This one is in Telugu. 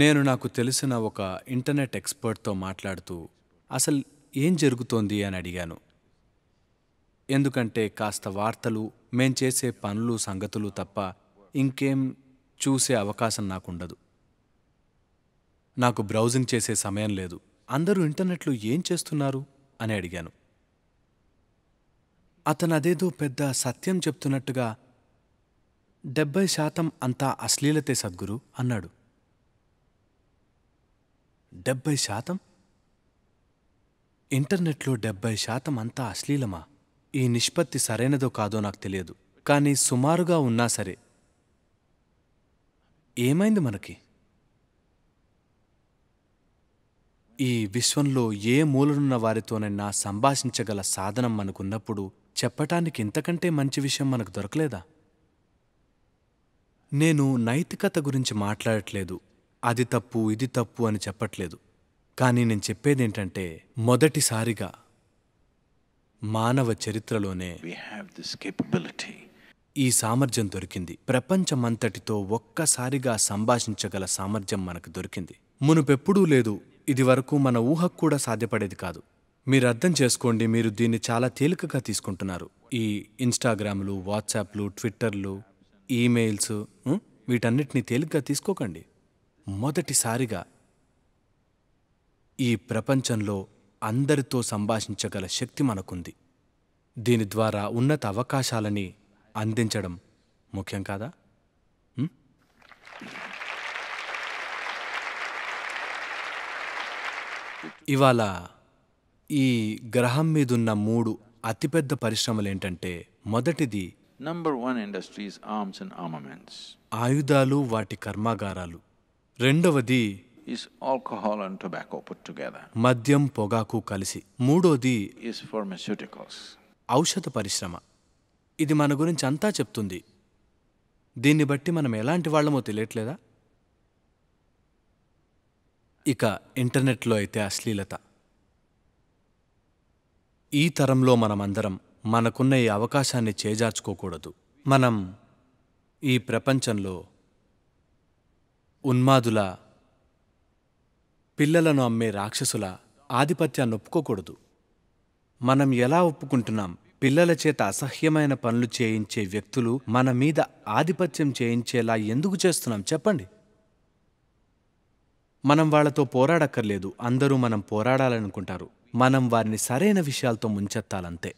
నేను నాకు తెలిసిన ఒక ఇంటర్నెట్ ఎక్స్పర్ట్తో మాట్లాడుతూ అసలు ఏం జరుగుతోంది అని అడిగాను ఎందుకంటే కాస్త వార్తలు మేం చేసే పనులు సంగతులు తప్ప ఇంకేం చూసే అవకాశం నాకుండదు నాకు బ్రౌజింగ్ చేసే సమయం లేదు అందరూ ఇంటర్నెట్లో ఏం చేస్తున్నారు అని అడిగాను అతను అదేదో పెద్ద సత్యం చెప్తున్నట్టుగా డెబ్బై శాతం అంతా అశ్లీలతే సద్గురు అన్నాడు డెబ్బై శాతం ఇంటర్నెట్లో డెబ్బై శాతం అంతా అశ్లీలమా ఈ నిష్పత్తి సరైనదో కాదో నాకు తెలియదు కానీ సుమారుగా ఉన్నా సరే ఏమైంది మనకి ఈ విశ్వంలో ఏ మూలనున్న వారితోనైనా సంభాషించగల సాధనం మనకున్నప్పుడు చెప్పటానికి ఇంతకంటే మంచి విషయం మనకు దొరకలేదా నేను నైతికత గురించి మాట్లాడట్లేదు అది తప్పు ఇది తప్పు అని చెప్పట్లేదు కానీ నేను చెప్పేది ఏంటంటే మొదటిసారిగా మానవ చరిత్రలోనే ఈ సామర్థ్యం దొరికింది ప్రపంచమంతటితో ఒక్కసారిగా సంభాషించగల సామర్థ్యం మనకు దొరికింది మునుపెప్పుడూ లేదు ఇది వరకు మన ఊహకు కూడా సాధ్యపడేది కాదు మీరు అర్థం చేసుకోండి మీరు దీన్ని చాలా తేలికగా తీసుకుంటున్నారు ఈ ఇన్స్టాగ్రామ్లు వాట్సాప్లు ట్విట్టర్లు ఈమెయిల్స్ వీటన్నిటిని తేలికగా తీసుకోకండి మొదటిసారిగా ఈ ప్రపంచంలో అందరితో సంభాషించగల శక్తి మనకుంది దీని ద్వారా ఉన్నత అవకాశాలని అందించడం ముఖ్యం కాదా ఇవాళ ఈ గ్రహం మీదున్న మూడు అతిపెద్ద పరిశ్రమలు ఏంటంటే మొదటిది number one industries arms and armaments ఆయుధాలు వాటి కర్మాగారాలు రెండవది is alcohol and tobacco put together మద్యం పొగాకు కలిసి మూడోది ఇస్ ఫార్మస్యూటికల్స్ ఔషధ పరిశ్రమ ఇది మన గురించి అంతా చెప్తుంది దీన్ని బట్టి మనం ఎలాంటి వాళ్ళమో తెలియట్లేదా ఇక ఇంటర్నెట్లో అయితే అశ్లీలత ఈ తరంలో మనమందరం మనకున్న ఈ అవకాశాన్ని చేజార్చుకోకూడదు మనం ఈ ప్రపంచంలో ఉన్మాదుల పిల్లలను అమ్మే రాక్షసుల ఆధిపత్యాన్ని ఒప్పుకోకూడదు మనం ఎలా ఒప్పుకుంటున్నాం పిల్లల చేత అసహ్యమైన పనులు చేయించే వ్యక్తులు మన మీద ఆధిపత్యం చేయించేలా ఎందుకు చేస్తున్నాం చెప్పండి మనం వాళ్లతో పోరాడక్కర్లేదు అందరూ మనం పోరాడాలనుకుంటారు మనం వారిని సరైన విషయాలతో ముంచెత్తాలంతే